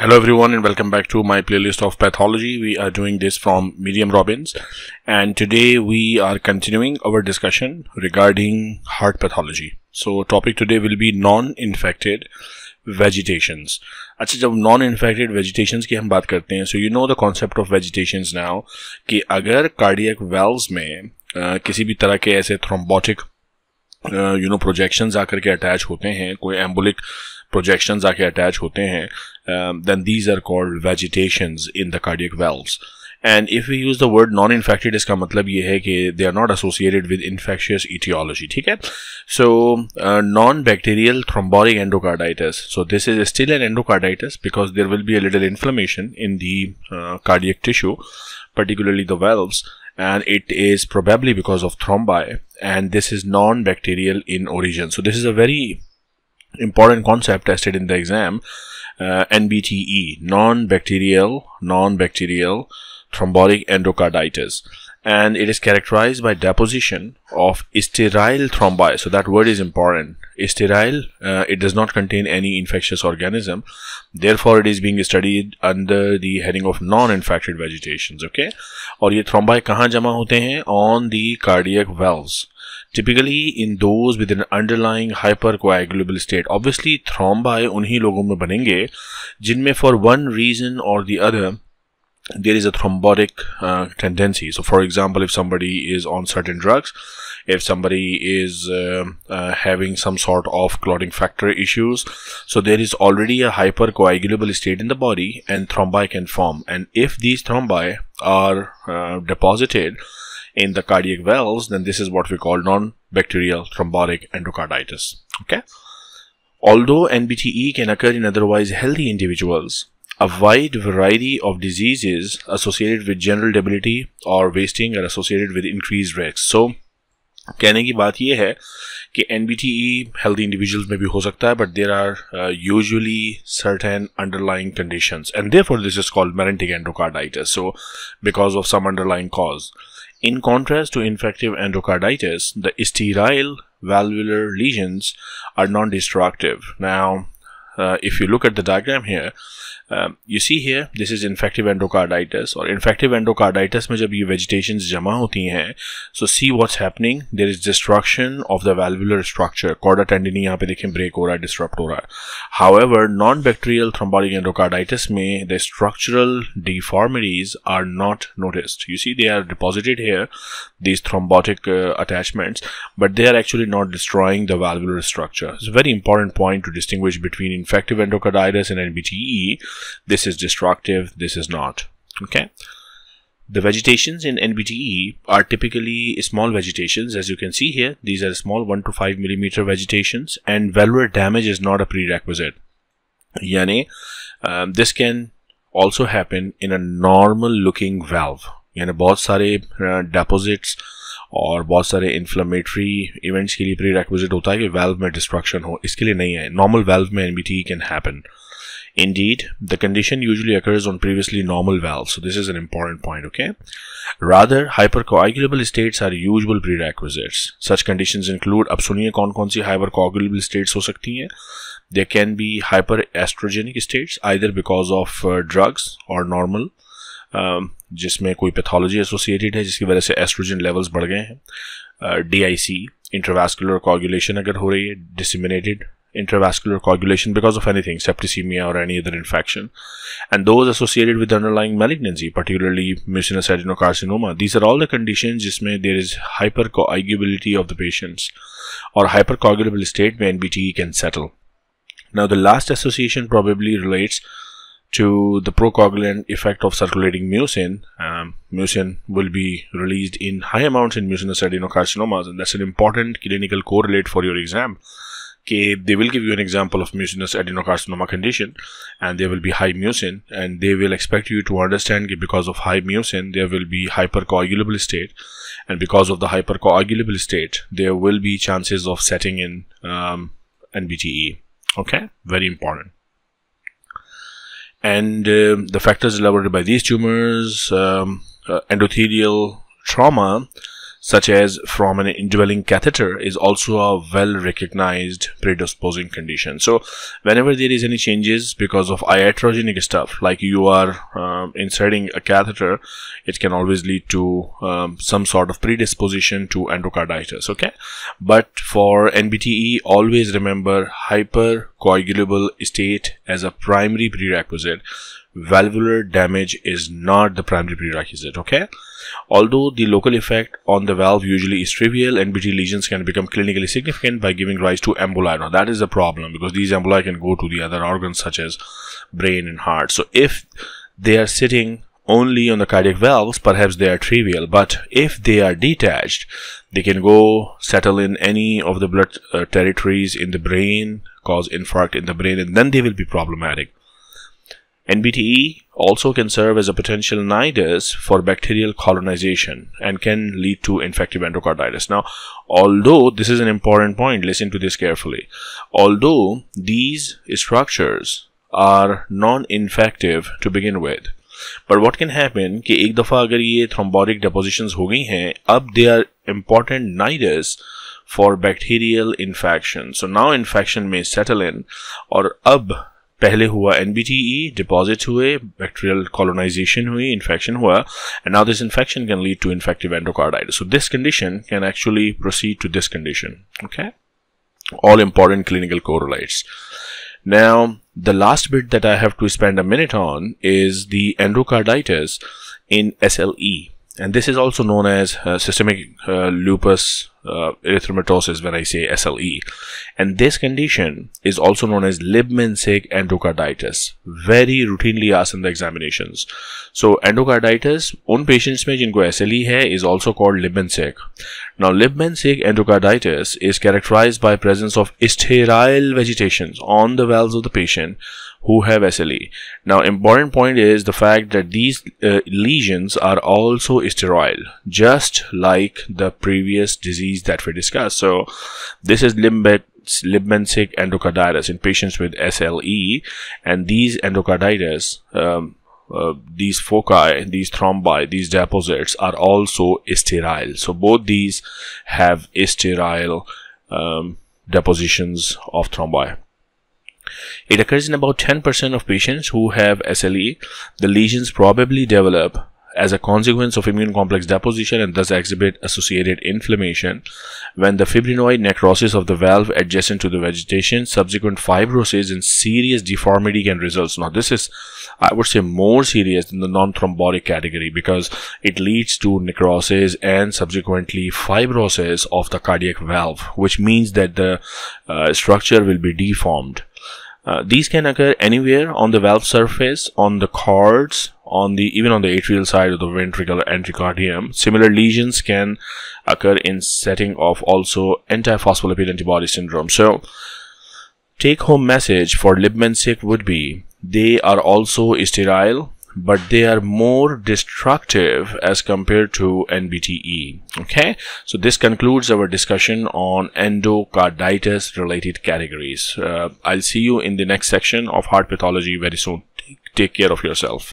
Hello everyone and welcome back to my playlist of pathology. We are doing this from Miriam Robbins and today we are continuing our discussion regarding heart pathology. So topic today will be non-infected vegetations. अच्छा जब non infected vegetations की हम बात करते हैं so you know the concept of vegetations now कि अगर cardiac valves में आ, किसी भी तरह के ऐसे थ्रोम्बोटिक यू नो प्रोजेक्शंस आकर के अटैच होते हैं कोई एम्बुलिक projections are attached. hote hain, um, then these are called vegetations in the cardiac valves. And if we use the word non-infected, इसका मतलब ये है कि they are not associated with infectious etiology, ठीक है? So, uh, non-bacterial thrombotic endocarditis. So, this is still an endocarditis because there will be a little inflammation in the uh, cardiac tissue, particularly the valves. and it is probably because of thrombi and this is non-bacterial in origin so this is a very important concept tested in the exam uh, NBTE non-bacterial non-bacterial thrombotic endocarditis and it is characterized by deposition of sterile thrombi. So that word is important. Sterile, uh, it does not contain any infectious organism. Therefore, it is being studied under the heading of non-infected vegetations. Okay. Or these thrombi कहाँ जमा On the cardiac valves. Typically in those with an underlying hypercoagulable state. Obviously, thrombi उन्हीं लोगों में बनेंगे जिनमें for one reason or the other there is a thrombotic uh, tendency. So, for example, if somebody is on certain drugs, if somebody is uh, uh, having some sort of clotting factor issues, so there is already a hypercoagulable state in the body and thrombi can form. And if these thrombi are uh, deposited in the cardiac valves, then this is what we call non-bacterial thrombotic endocarditis. Okay. Although NBTE can occur in otherwise healthy individuals, a wide variety of diseases associated with general debility or wasting are associated with increased risks. So, कहने की बात ये है कि NBTE healthy individuals में भी हो सकता है, but there are uh, usually certain underlying conditions, and therefore this is called meningitis endocarditis. So, because of some underlying cause. In contrast to infective endocarditis, the sterile valvular lesions are non-destructive. Now, uh, if you look at the diagram here, um, you see here this is infective endocarditis or infective endocarditis में जब vegetations जमा होती so see what's happening there is destruction of the valvular structure corda tendini यहाँ पे break हो रहा disrupt हो however non bacterial thrombotic endocarditis में the structural deformities are not noticed you see they are deposited here these thrombotic uh, attachments but they are actually not destroying the valvular structure it's a very important point to distinguish between infective endocarditis and NBTE, this is destructive, this is not. Okay. The vegetations in NBTE are typically small vegetations, as you can see here. These are small 1 to 5 millimeter vegetations, and velvet damage is not a prerequisite. Yani, um, this can also happen in a normal looking valve. Yani, बहुत सारे uh, deposits और बहुत सारे inflammatory events के लिए pre requisite होता है कि वेल्व में डिस्ट्रक्शन हो इसके लिए नहीं है नॉर्मल वेल्व में N B T can happen Indeed, the condition usually occurs on previously normal valves, so this is an important point, okay? Rather, hypercoagulable states are usual prerequisites. Such conditions include, अब सुनिए कौन कौन सी hypercoagulable states हो सकती हैं There can be hyperestrogenic states, either because of uh, drugs or normal. Uh, Um, जिसमें कोई pathology associated है जिसकी वजह से एस्ट्रोजन लेवल्स बढ़ गए हैं D I C intravascular coagulation अगर हो रही है intravascular coagulation because of anything, septicemia or any other infection, and those associated with underlying malignancy, particularly mucinous adenocarcinoma. These are all the conditions जिसमें there is hypercoagulability of the patients or hypercoagulable state where NBTE can settle. Now the last association probably relates to the procoagulant effect of circulating mucin. Um, mucin will be released in high amounts in mucinous adenocarcinomas and that's an important clinical correlate for your exam. Okay, they will give you an example of mucinous adenocarcinoma condition and there will be high mucin and they will expect you to understand because of high mucin there will be hypercoagulable state and because of the hypercoagulable state there will be chances of setting in um, NBTE. Okay, very important and uh, the factors elaborated by these tumors, um, uh, endothelial trauma, such as from an indwelling catheter is also a well recognized predisposing condition so whenever there is any changes because of iatrogenic stuff like you are um, inserting a catheter it can always lead to um, some sort of predisposition to endocarditis okay but for NBTE always remember hypercoagulable state as a primary prerequisite valvular damage is not the primary prerequisite, okay? Although the local effect on the valve usually is trivial, NBT lesions can become clinically significant by giving rise to emboli. Now, that is the problem because these emboli can go to the other organs such as brain and heart. So, if they are sitting only on the cardiac valves, perhaps they are trivial, but if they are detached, they can go settle in any of the blood uh, territories in the brain, cause infarct in the brain, and then they will be problematic. NBTE also can serve as a potential nidus for bacterial colonization and can lead to infective endocarditis. Now, although this is an important point, listen to this carefully. Although these structures are non-infective to begin with, but what can happen कि एक दफ़ा अगर ये thrombotic depositions हो गई हैं, अब they are important nidus for bacterial infection. So now infection may settle in or अब पहले हुआ एन deposits हुए bacterial colonization हुई infection हुआ and now this infection can lead to infective endocarditis so this condition can actually proceed to this condition okay all important clinical correlates now the last bit that I have to spend a minute on is the endocarditis in SLE and this is also known as uh, systemic uh, lupus uh, erythematosus when I say SLE and this condition is also known as libman sick endocarditis very routinely asked in the examinations so endocarditis on patients mein jinko SLE hai is also called libman sick now libman sick endocarditis is characterized by presence of sterile vegetations on the valves of the patient who have SLE. Now, important point is the fact that these uh, lesions are also sterile, just like the previous disease that we discussed. So, this is limbic Lipmansic endocarditis in patients with SLE, and these endocarditis, um, uh, these foci, these thrombi, these deposits are also sterile. So both these have sterile um, depositions of thrombi. It occurs in about 10% of patients who have SLE. The lesions probably develop as a consequence of immune complex deposition and thus exhibit associated inflammation. When the fibrinoid necrosis of the valve adjacent to the vegetation, subsequent fibrosis and serious deformity can result. Now this is, I would say, more serious than the non-thrombotic category because it leads to necrosis and subsequently fibrosis of the cardiac valve, which means that the uh, structure will be deformed. Uh, these can occur anywhere on the valve surface, on the cords, on the even on the atrial side of the ventricular endocardium. Similar lesions can occur in setting of also antiphospholipid antibody syndrome. So take home message for Lipman sick would be they are also sterile but they are more destructive as compared to NBTE. Okay, so this concludes our discussion on endocarditis related categories. Uh, I'll see you in the next section of heart pathology very soon. Take care of yourself.